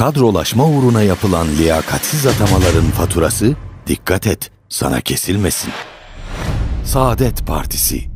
kadrolaşma uğruna yapılan liyakatsiz atamaların faturası dikkat et sana kesilmesin. Saadet Partisi